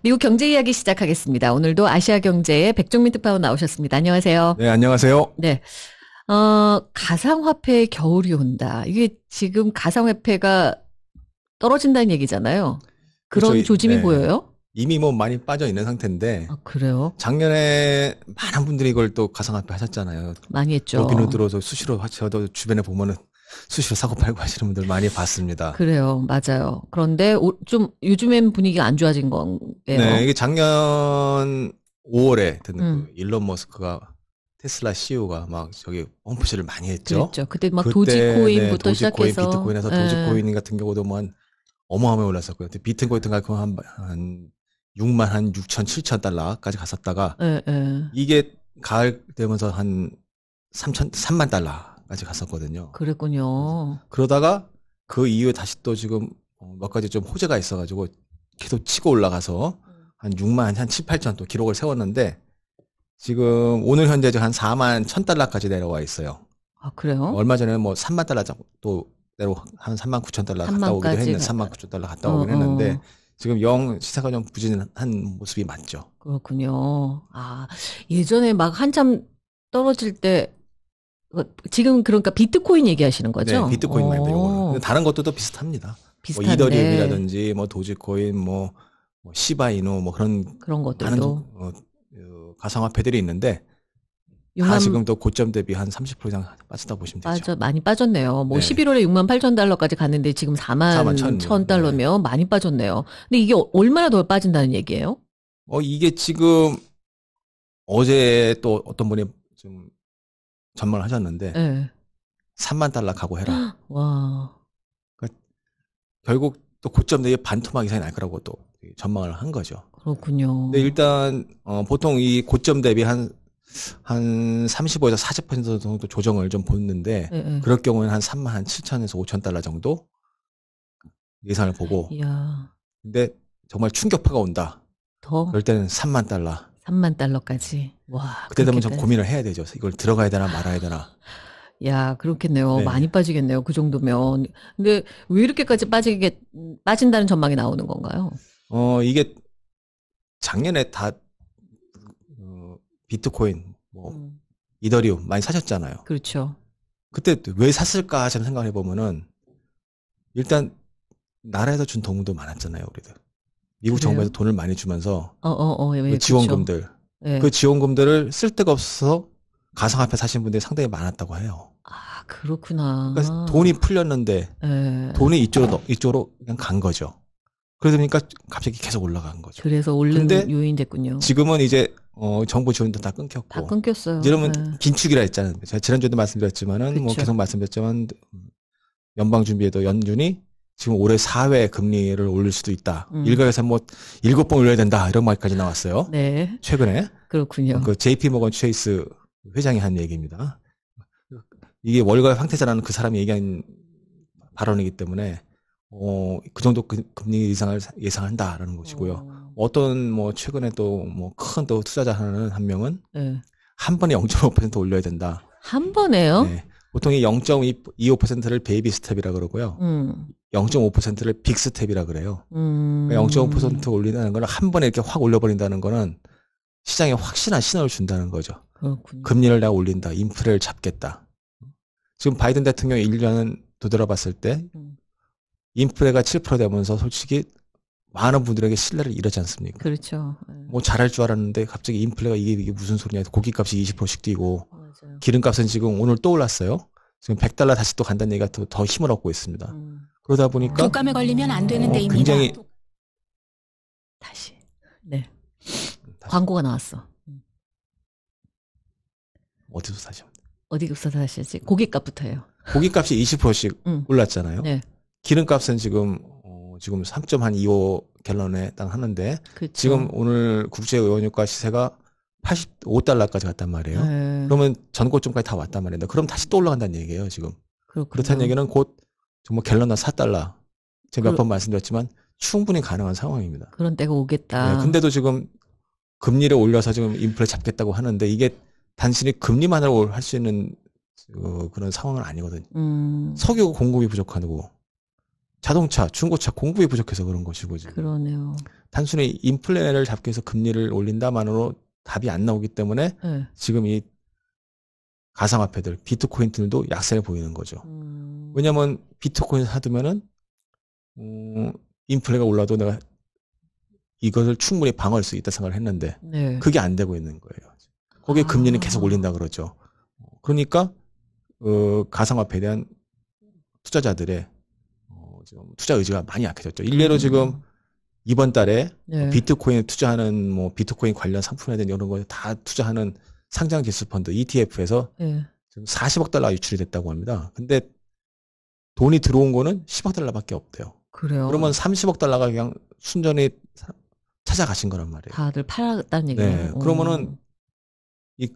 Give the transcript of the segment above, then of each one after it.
미국 경제 이야기 시작하겠습니다. 오늘도 아시아 경제의 백종민 특파원 나오셨습니다. 안녕하세요. 네, 안녕하세요. 네. 어, 가상화폐의 겨울이 온다. 이게 지금 가상화폐가 떨어진다는 얘기잖아요. 그런 그렇죠. 조짐이 네. 보여요? 이미 뭐 많이 빠져 있는 상태인데. 아, 그래요? 작년에 많은 분들이 이걸 또 가상화폐 하셨잖아요. 많이 했죠. 여기로 들어서 수시로 하셔도 주변에 보면은 수시로 사고 팔고 하시는 분들 많이 봤습니다. 그래요, 맞아요. 그런데 오, 좀 요즘엔 분위기가 안 좋아진 건예요 네, 이게 작년 5월에 듣는 그 음. 그 일론 머스크가 테슬라 CEO가 막 저기 펌프실을 많이 했죠. 그랬죠. 그때 막 그때, 도지코인부터 네, 도지코인, 시작해서 비트코인에서 네. 도지코인 예. 같은 경우도 뭐한 어마어마하게 올랐었고요. 비트코인 같은 경우 한, 6만 한 6천 7천 달러까지 갔었다가 네, 이게 가을 되면서 한 3천 3만 달러 까지 갔었거든요. 그랬군요. 그러다가 그 이후에 다시 또 지금 어, 몇 가지 좀 호재가 있어가지고 계속 치고 올라가서 한 6만, 한 7, 8천 또 기록을 세웠는데 지금 오늘 현재 한 4만 1천 달러까지 내려와 있어요. 아, 그래요? 얼마 전에 뭐 3만 달러 또 내려 한 3만 9천 달러 갔다 오기도 했는데 3만 9천 달러 갔다 오긴 어, 했는데 어, 어. 지금 영 시세가 좀 부진한 모습이 맞죠 그렇군요. 아, 예전에 막 한참 떨어질 때 지금 그러니까 비트코인 얘기하시는 네, 거죠? 네, 비트코인 말고 요거는 다른 것도 또 비슷합니다. 뭐 비슷한데. 뭐 이더리움이라든지 뭐 도지코인 뭐, 뭐 시바이노 뭐 그런 그런 것들도 어, 어, 가상화폐들이 있는데 다 지금 또 고점 대비 한 30% 이상 빠졌다 보시면 되죠. 빠져, 많이 빠졌네요. 뭐 네. 11월에 6만 8천 달러까지 갔는데 지금 4만, 4만 1천, 1천 달러면 네. 많이 빠졌네요. 근데 이게 얼마나 더 빠진다는 얘기예요? 어 이게 지금 어제 또 어떤 분이 좀 전망을 하셨는데 네. 예. 3만 달러 각오해라. 와. 그러니까 결국 또 고점 내에 반토막 이상이 날 거라고 또 전망을 한 거죠. 그렇군요. 근 일단 어, 보통 이 고점 대비 한 한 35에서 40% 정도 조정을 좀 보는데 네, 네. 그럴 경우에는 한 3만 한 7천에서 5천 달러 정도 예산을 보고. 이야. 근데 정말 충격파가 온다. 더? 그럴 때는 3만 달러. 3만 달러까지. 와. 그때 되면 좀 고민을 해야 되죠. 이걸 들어가야 되나 말아야 되나. 야, 그렇겠네요. 네. 많이 빠지겠네요. 그 정도면. 근데 왜 이렇게까지 빠지게 빠진다는 전망이 나오는 건가요? 어, 이게 작년에 다 어, 비트코인, 뭐 음. 이더리움 많이 사셨잖아요. 그렇죠. 그때 왜 샀을까 생각해 보면은 일단 나라에서 준 도움도 많았잖아요, 우리들. 미국 그래요? 정부에서 돈을 많이 주면서 어, 어, 어, 예, 예 그 그렇죠. 지원금들 그렇죠. 예. 그 지원금들을 쓸 데가 없어서 가상화폐 사신 분들이 상당히 많았다고 해요. 아 그렇구나. 그러니까 돈이 풀렸는데 예. 돈이 이쪽으로 이쪽으로 그냥 간 거죠. 그러다 보니까 갑자기 계속 올라간 거죠. 그래서 올른 요인 됐군요. 지금은 이제 어, 정부 지원도 다 끊겼고. 다 끊겼어요. 이러면 네. 긴축이라 했잖아요. 제가 지난주에도 말씀드렸지만은 뭐 그쵸. 뭐 계속 말씀드렸지만 음, 연방 준비에도 연준이 지금 올해 4회 금리를 올릴 수도 있다. 음. 일각에서 뭐 일곱 번 올려야 된다. 이런 말까지 나왔어요. 네. 최근에. 그렇군요. 그 JP 모건 체이스 회장이 한 얘기입니다. 이게 월가의 황태자라는 그 사람이 얘기한 발언이기 때문에 어, 그 정도 금리 이상을 예상한다라는 것이고요. 어. 떤뭐 최근에 또 뭐 큰또 뭐 투자자 하나는 한 명은 네. 한 번에 0.5% 올려야 된다. 한 번에요? 네. 보통 이 0.25%를 베이비 스텝이라 그러고요. 음. 0.5%를 빅스텝이라 그래요. 음. 그러니까 0.5% 올린다는 거는 한 번에 이렇게 확 올려버린다는 거는 시장에 확실한 신호를 준다는 거죠. 그렇군요. 금리를 내가 올린다. 인플레를 잡겠다. 지금 바이든 대통령이 1년 두드려봤을때 음. 인플레가 7% 되면서 솔직히 많은 분들에게 신뢰를 잃었지 않습니까? 그렇죠. 예. 뭐 잘할 줄 알았는데 갑자기 인플레가 이게, 이게 무슨 소리냐. 고기값이 20%씩 뛰고 맞아요. 기름값은 지금 오늘 또 올랐어요. 지금 100달러 다시 또 간다는 얘기가 더, 더 힘을 얻고 있습니다. 음. 그러다 보니까 독감에 걸리면 안 되는 데입니다. 어, 굉장히 다시 네 다시. 광고가 나왔어. 음. 어디서 사죠? 어디서 사실지 고깃값부터 해요. 고깃값이 20%씩 응. 음. 올랐잖아요. 네. 기름값은 지금 어, 지금 3.25 갤런에 딱 하는데 그쵸. 지금 오늘 국제 원유가 시세가 85달러까지 갔단 말이에요. 네. 그러면 전고점까지 다 왔단 말이에요. 그럼 다시 또 올라간다는 얘기예요, 지금. 그렇군요. 그렇다는 얘기는 곧 정말 갤런나사달라 제가 몇 번 말씀드렸지만 충분히 가능한 상황입니다. 그런 때가 오겠다. 네, 근데도 지금 금리를 올려서 지금 인플레 잡겠다고 하는데 이게 단순히 금리만으로 할 수 있는 어, 그런 상황은 아니거든요. 음. 석유 공급이 부족하고 자동차, 중고차 공급이 부족해서 그런 것이고 지금. 그러네요. 단순히 인플레를 잡기 위해서 금리를 올린다만으로 답이 안 나오기 때문에 네. 지금 이 가상화폐들, 비트코인등도 약세를 보이는 거죠. 음. 왜냐면 비트코인 사두면은 음, 인플레가 올라도 내가 이것을 충분히 방어할 수 있다 생각을 했는데 네. 그게 안 되고 있는 거예요. 거기에 아. 금리는 계속 올린다 그러죠. 그러니까 어, 가상화폐에 대한 투자자들의 어, 지금 투자 의지가 많이 약해졌죠. 일례로 음. 지금 이번 달에 네. 비트코인 투자하는 뭐 비트코인 관련 상품에 대한 이런 거 다 투자하는 상장 지수 펀드 ETF에서 예. 40억 달러 유출이 됐다고 합니다. 근데 돈이 들어온 거는 10억 달러밖에 없대요. 그래요. 그러면 30억 달러가 그냥 순전히 찾아가신 거란 말이에요. 다들 팔았다는 얘기예요. 네. 그러면은 이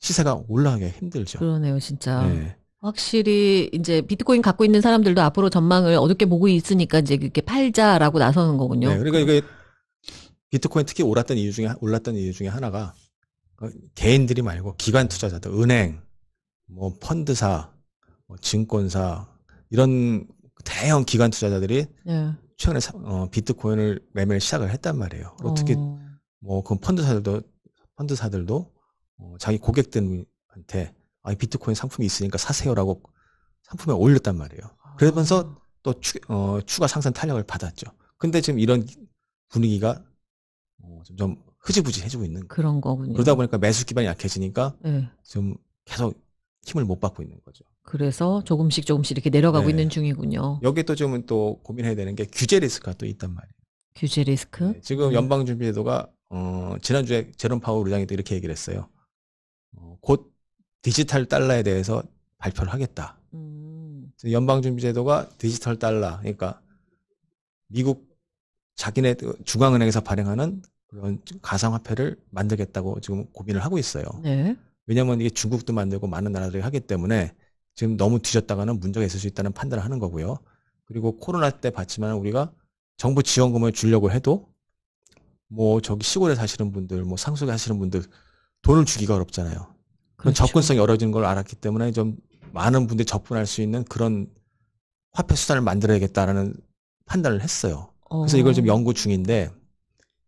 시세가 올라가기 힘들죠. 그러네요, 진짜. 네. 확실히 이제 비트코인 갖고 있는 사람들도 앞으로 전망을 어둡게 보고 있으니까 이제 그렇게 팔자라고 나서는 거군요. 네, 그러니까 이게 비트코인 특히 올랐던 이유 중에 올랐던 이유 중에 하나가 어, 개인들이 말고 기관 투자자들, 은행, 뭐 펀드사, 뭐 증권사 이런 대형 기관 투자자들이 예. 최근에 사, 어, 비트코인을 매매를 시작을 했단 말이에요. 어떻게 어. 뭐그 펀드사들도 펀드사들도 어, 자기 고객들한테 아, 비트코인 상품이 있으니까 사세요라고 상품에 올렸단 말이에요. 아. 그러면서 아. 또 추, 어, 추가 상승 탄력을 받았죠. 근데 지금 이런 분위기가 어, 점점 흐지부지 해주고 있는 그런 거군요. 그러다 보니까 매수 기반이 약해지니까 네. 지금 계속 힘을 못 받고 있는 거죠. 그래서 조금씩 조금씩 이렇게 내려가고 네. 있는 중이군요. 여기 또 지금은 또 고민해야 되는 게 규제 리스크가 또 있단 말이에요. 규제 리스크? 네, 지금 음. 연방준비제도가 어, 지난주에 제롬 파월 의장이 또 이렇게 얘기를 했어요. 어, 곧 디지털 달러에 대해서 발표를 하겠다. 음. 연방준비제도가 디지털 달러, 그러니까 미국 자기네 중앙은행에서 발행하는 그런 가상화폐를 만들겠다고 지금 고민을 하고 있어요. 네. 왜냐하면 이게 중국도 만들고 많은 나라들이 하기 때문에 지금 너무 뒤졌다가는 문제가 있을 수 있다는 판단을 하는 거고요. 그리고 코로나 때 봤지만 우리가 정부 지원금을 주려고 해도 뭐 저기 시골에 사시는 분들, 뭐 상속에 사시는 분들 돈을 주기가 어렵잖아요. 그런 그렇죠. 접근성이 어려워지는 걸 알았기 때문에 좀 많은 분들이 접근할 수 있는 그런 화폐 수단을 만들어야겠다라는 판단을 했어요. 그래서 이걸 좀 어. 연구 중인데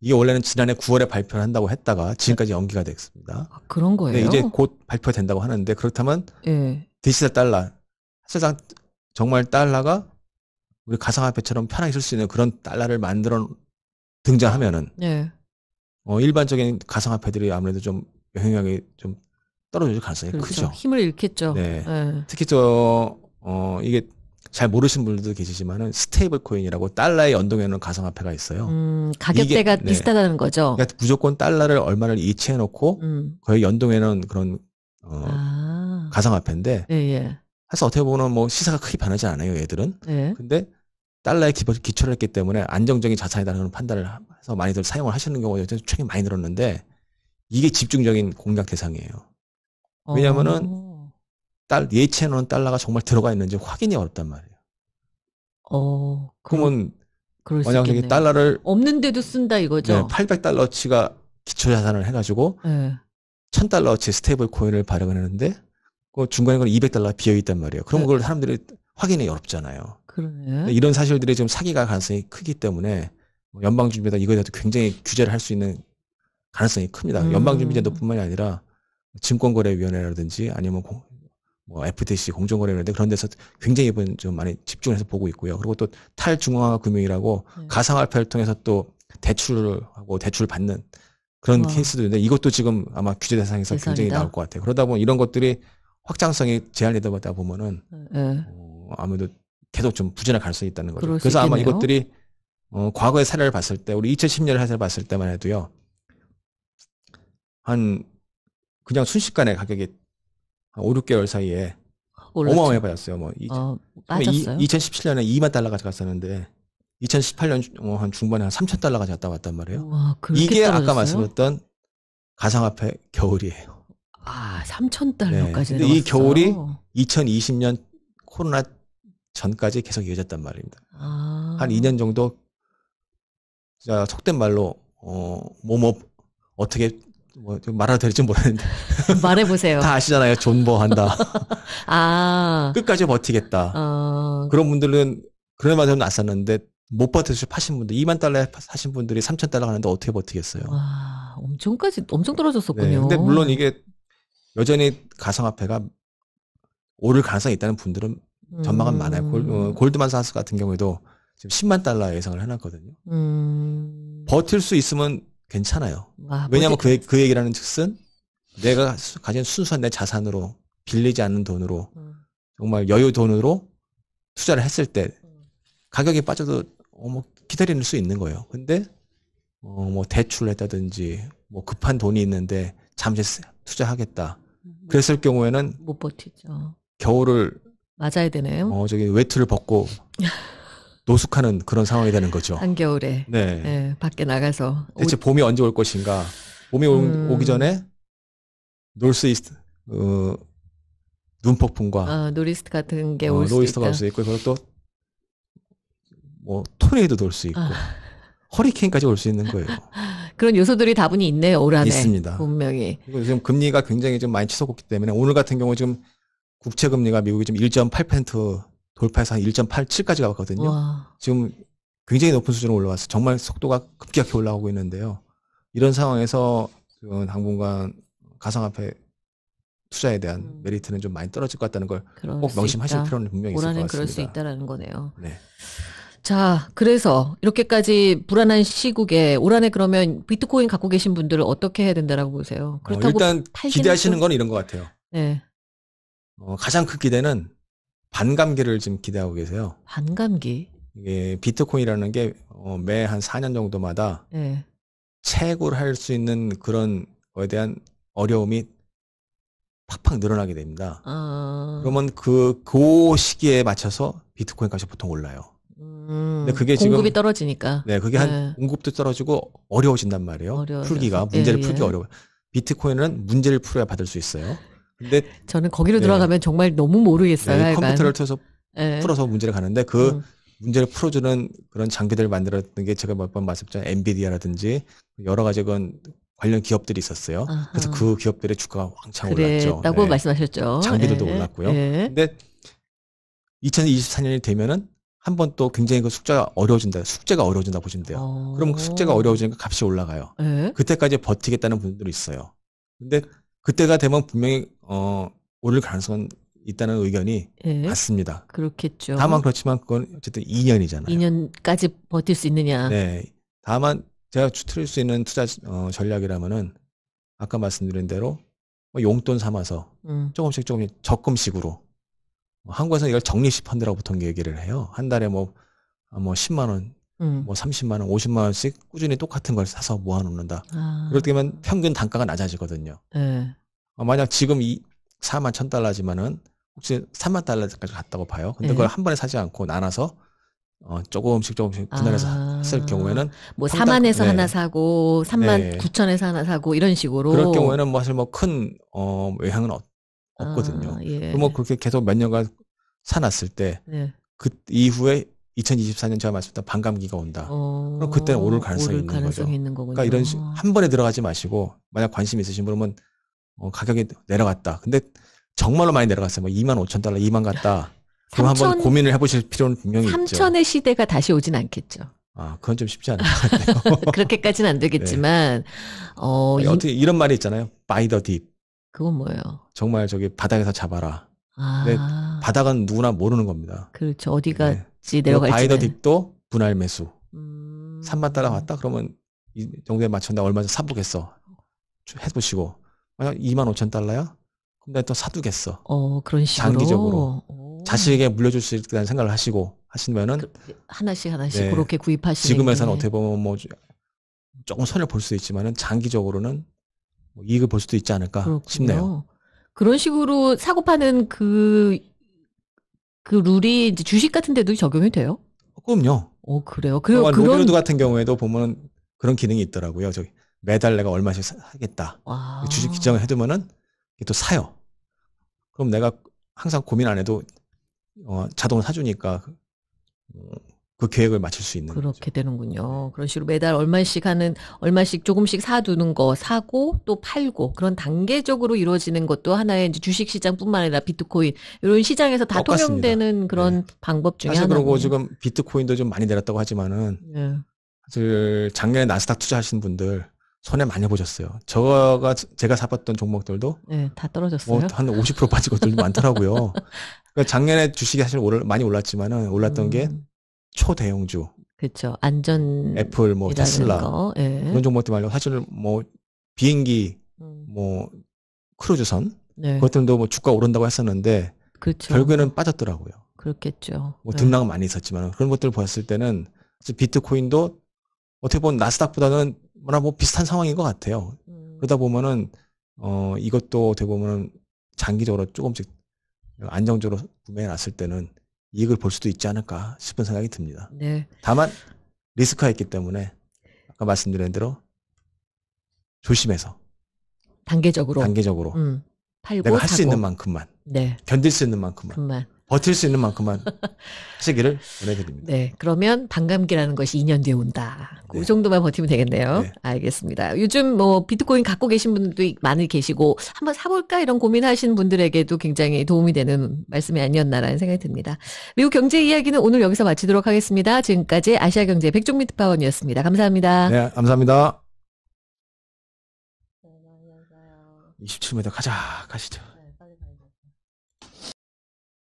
이게 원래는 지난해 9월에 발표를 한다고 했다가 지금까지 연기가 됐습니다. 아, 그런 거예요? 이제 곧 발표된다고 하는데 그렇다면 예. 디지털 달러 사실상 정말 달러가 우리 가상화폐처럼 편하게 쓸 수 있는 그런 달러를 만들어 등장하면은 예. 어, 일반적인 가상화폐들이 아무래도 좀영향이좀 떨어질 가능성이 그렇죠. 크죠. 힘을 잃겠죠. 네. 예. 특히 저 어, 이게 잘모르시는 분들도 계시지만은 스테이블 코인이라고 달러에 연동해 놓은 가상화폐가 있어요. 음, 가격대가 이게, 네. 비슷하다는 거죠. 그러니까 무조건 달러를 얼마를 이체해 놓고 음. 거의 연동해 놓은 그런 어 아. 가상화폐인데 예, 예. 사실 어떻게 보면 뭐 시세가 크게 변하지 않아요, 얘들은. 예. 근데 달러에 기초를 기 했기 때문에 안정적인 자산이라는 다 판단을 해서 많이들 사용을 하시는 경우가 요즘 최근 많이 늘었는데 이게 집중적인 공략 대상이에요. 왜냐면은 어. 딸예체해은 달러가 정말 들어가 있는지 확인이 어렵단 말이에요. 어, 그러면 만약 에 달러를 없는데도 쓴다 이거죠. 네, 800달러치가 기초자산을 해가지고 네. 1000달러치 스테이블 코인을 발행을 했는데 그 중간에 그 200달러 비어 있단 말이에요. 그럼 네. 그걸 사람들이 확인이 어렵잖아요. 그러네. 이런 사실들이 지금 사기가 가능성이 크기 때문에 뭐 연방준비제도 이거에 대해서 굉장히 규제를 할 수 있는 가능성이 큽니다. 음. 연방준비제도뿐만이 아니라 증권거래위원회라든지 아니면 공, 뭐 FTC 공정거래위원회 그런 데서 굉장히 이번 좀 많이 집중해서 보고 있고요. 그리고 또 탈중앙화 금융이라고 네. 가상화폐를 통해서 또 대출하고 대출 받는 그런 와. 케이스도 있는데 이것도 지금 아마 규제 대상에서 대상이다. 굉장히 나올 것 같아요. 그러다 보면 이런 것들이 확장성이 제한되다 보면은 네. 어, 아무래도 계속 좀 부진할 가능성이 있다는 거죠. 그래서 아마 이것들이 어, 과거의 사례를 봤을 때 우리 2010년 사례를 봤을 때만 해도요 한 그냥 순식간에 가격이 5, 6개월 사이에 올랐죠. 그렇죠. 어마어마하게 빠졌어요. 뭐 이, 어, 빠졌어요? 2017년에 2만 달러가져 갔었는데 2018년 어, 한 중반에 한 3천 달러가져 갔다 왔단 말이에요. 우와, 이게 떨어졌어요? 아까 말씀했던 가상화폐 겨울이에요. 아, 3천 달러까지. 네. 이 겨울이 2020년 코로나 전까지 계속 이어졌단 말입니다. 아. 한 2년 정도 속된 말로 어, 몸업 어떻게 뭐말하도 될지 모르는데 말해보세요. 다 아시잖아요. 존버한다. 아 끝까지 버티겠다. 어... 그런 분들은 그런 말좀 낯섰는데 못 버텨서 파신 분들 2만 달러에 사신 분들이 3천 달러 가는데 어떻게 버티겠어요? 와 엄청까지 엄청 떨어졌었군요. 네, 근데 물론 이게 여전히 가상화폐가 오를 가능성이 있다는 분들은 전망은 음... 많아요. 골, 어, 음. 골드만사스 같은 경우에도 지금 10만 달러 예상을 해놨거든요. 음... 버틸 수 있으면 괜찮아요. 아, 왜냐하면 그, 그 얘기라는 즉슨 내가 가진 순수한 내 자산으로 빌리지 않는 돈으로 음. 정말 여유 돈으로 투자를 했을 때 음. 가격이 빠져도 어, 뭐기다리는수 있는 거예요. 근데 어, 뭐 대출을 했다든지 뭐 급한 돈이 있는데 잠시 투자하겠다. 음. 그랬을 경우에는 못 버티죠. 겨울을 맞아야 되네요. 어 저기 외투를 벗고 노숙하는 그런 상황이 되는 거죠. 한겨울에 네. 네 밖에 나가서 대체 오... 봄이 언제 올 것인가? 봄이 음... 오기 전에 놀스 이스트 어, 눈폭풍과 아, 노리스트 같은 게 올수 어, 노리스트가 올 수 있고 그리고 또뭐 토네이도돌 수 있고 아. 허리케인까지 올 수 있는 거예요. 그런 요소들이 다분히 있네요 올 한해. 있습니다. 분명히. 그리고 요즘 금리가 굉장히 좀 많이 치솟기 때문에 오늘 같은 경우 지금 국채 금리가 미국이 지금 1.8% 돌파해서 한 1.87까지 가봤거든요. 와. 지금 굉장히 높은 수준으로 올라왔어. 요 정말 속도가 급격히 올라오고 있는데요. 이런 상황에서 지 당분간 가상화폐 투자에 대한 음. 메리트는 좀 많이 떨어질 것 같다는 걸 꼭 명심하실 있다. 필요는 분명히 있을 것 같습니다. 그럴 수 있다라는 거네요. 네. 자, 그래서 이렇게까지 불안한 시국에 올 한해 그러면 비트코인 갖고 계신 분들을 어떻게 해야 된다라고 보세요? 어, 그렇다고 어, 일단 기대하시는 건 이런 것 같아요. 네. 어, 가장 큰 기대는 반감기를 지금 기대하고 계세요. 반감기? 이 비트코인이라는 게 어, 매 한 4년 정도마다 네. 채굴 할수 있는 그런 거에 대한 어려움이 팍팍 늘어나게 됩니다. 아... 그러면 그, 그 시기에 맞춰서 비트코인 값이 보통 올라요. 음... 근데 그게 공급이 지금 떨어지니까. 네, 그게 네. 한 예. 공급도 떨어지고 어려워진단 말이에요. 어려워져서. 풀기가 예, 문제를 예, 풀기 예. 어려워. 요 비트코인은 문제를 풀어야 받을 수 있어요. 근데 저는 거기로 네. 들어가면 정말 너무 모르겠어요. 네, 컴퓨터를 틀어서 네. 풀어서 문제를 가는데 그 음. 문제를 풀어주는 그런 장비들을 만들었던 게 제가 몇 번 말씀드린 엔비디아라든지 여러 가지 건 관련 기업들이 있었어요. 아하. 그래서 그 기업들의 주가가 왕창 올랐죠. 라고 네. 말씀하셨죠. 장비들도 네. 올랐고요. 네. 근데 2024년이 되면은 한번 또 굉장히 그 숙제가 어려워진다. 숙제가 어려워진다 보시면 돼요. 그 어. 그럼 숙제가 어려워지니까 값이 올라가요. 예. 그때까지 버티겠다는 분들도 있어요. 근데 그때가 되면 분명히 어 오를 가능성은 있다는 의견이 예. 같습니다. 그렇겠죠. 다만 그렇지만 그건 어쨌든 2년이잖아요. 2년까지 버틸 수 있느냐. 네. 다만 제가 추출할수 있는 투자 어, 전략이라면은 아까 말씀드린 대로 뭐 용돈 삼아서 음. 조금씩 조금씩 적금식으로 뭐 한국에서 이걸 적립식 펀드라고 보통 얘기를 해요. 한 달에 뭐, 아, 뭐 10만 원 음. 뭐 30만 원, 50만 원씩 꾸준히 똑같은 걸 사서 모아 놓는다. 아. 그게 때면 평균 단가가 낮아지거든요. 네. 어, 만약 지금 이 4만 1천 달러지만은 혹시 3만 달러까지 갔다고 봐요. 근데 네. 그걸 한 번에 사지 않고 나눠서 어, 조금씩 조금씩 분할해서 아. 쓸 경우에는 뭐 4만에서 네. 하나 예. 사고 3만 네. 9천에서 하나 사고 이런 식으로 그럴 경우에는 뭐 사실 뭐큰 어, 외향은 없, 없 거든요 아, 예. 그럼 뭐 그렇게 계속 몇 년간 사놨을 때그 네. 이후에 2024년 제가 말씀드린 반감기가 온다. 어... 그럼 그때는 오를 가능성이 오를 있는 가능성이 거죠. 있는 그러니까 이런 시, 한 번에 들어가지 마시고 만약 관심 있으신 분은 뭐, 어, 가격이 내려갔다. 근데 정말로 많이 내려갔어요. 뭐 2만 5천 달러, 2만 갔다. 그럼 한번 고민을 해보실 필요는 분명히 3천의 있죠. 3천의 시대가 다시 오진 않겠죠. 아, 그건 좀 쉽지 않을 것 같아요. 그렇게까지는 안 되겠지만, 네. 어. 아니, 어떻게 이런 말이 있잖아요. By the deep. 그건 뭐예요? 정말 저기 바닥에서 잡아라. 아. 근데 바닥은 누구나 모르는 겁니다. 그렇죠. 어디가 네. 갈지 내려갈지. 바이더 딥도 분할 매수. 음... 3만 따라 왔다 그러면 이 정도에 맞췄나 얼마 전 사보겠어. 해보시고 만약 2만 5천 달러야? 근데 또 사두겠어. 어 그런 식으로 장기적으로 오. 자식에게 물려줄 수 있다는 생각을 하시고 하시면은 그, 예, 하나씩 하나씩 네. 그렇게 구입하시는 지금에서는 어떻게 보면 뭐 조금 손해볼수 있지만은 장기적으로는 뭐 이익을 볼 수도 있지 않을까 그렇군요. 싶네요. 그런 식으로 사고 파는 그그 룰이 이제 주식 같은 데도 적용이 돼요? 어, 그럼요. 어 그래요. 그 그런 로비로드 같은 경우에도 보면 그런 기능이 있더라고요. 저기 매달 내가 얼마씩 사, 하겠다. 와. 그 주식 기정을 해두면은 또 사요. 그럼 내가 항상 고민 안 해도 어, 자동으로 사주니까 그, 어, 그 계획을 맞출 수 있는 그렇게 거죠. 되는군요. 네. 그런 식으로 매달 얼마씩 하는 얼마씩 조금씩 사두는 거 사고 또 팔고 그런 단계적으로 이루어지는 것도 하나의 주식 시장뿐만 아니라 비트코인 이런 시장에서 다 똑같습니다. 통용되는 네. 그런 네. 방법 중에 하나군요. 그러고 지금 비트코인도 좀 많이 내렸다고 하지만은 네. 사실 작년에 나스닥 투자하신 분들 손해 많이 보셨어요. 저가 제가 사봤던 종목들도 네, 다 떨어졌어요. 뭐 한50% 빠진 것들도 많더라고요. 작년에 주식이 사실 많이 올랐지만은 올랐던 음. 게 초대형주. 그렇죠. 안전 애플 뭐 테슬라 거. 예. 이런 종목들 말고 사실 뭐 비행기 음. 뭐 크루즈선 네. 그것들도 뭐 주가 오른다고 했었는데 그렇죠. 결국에는 빠졌더라고요. 그렇겠죠. 뭐 네. 등락은 네. 많이 있었지만 그런 것들을 보았을 때는 비트코인도 어떻게 보면 나스닥보다는 뭐나 뭐 비슷한 상황인 것 같아요. 음. 그러다 보면은 어 이것도 어떻게 보면은 장기적으로 조금씩 안정적으로 구매해 놨을 때는 이익을 볼 수도 있지 않을까 싶은 생각이 듭니다. 네. 다만 리스크가 있기 때문에 아까 말씀드린 대로 조심해서 단계적으로 단계적으로 음, 팔고 내가 할 수 있는 만큼만 네. 견딜 수 있는 만큼만 버틸 수 있는 만큼만 하시기를 보내드립니다 네. 그러면 반감기라는 것이 2년 뒤에 온다. 그 네. 그 정도만 버티면 되겠네요. 네. 알겠습니다. 요즘 뭐 비트코인 갖고 계신 분들도 많이 계시고 한번 사볼까 이런 고민하시는 분들에게도 굉장히 도움이 되는 말씀이 아니었나라는 생각이 듭니다. 미국 경제 이야기는 오늘 여기서 마치도록 하겠습니다. 지금까지 아시아 경제 백종민 특파원이었습니다. 감사합니다. 네. 감사합니다. 27m 가자. 가시죠.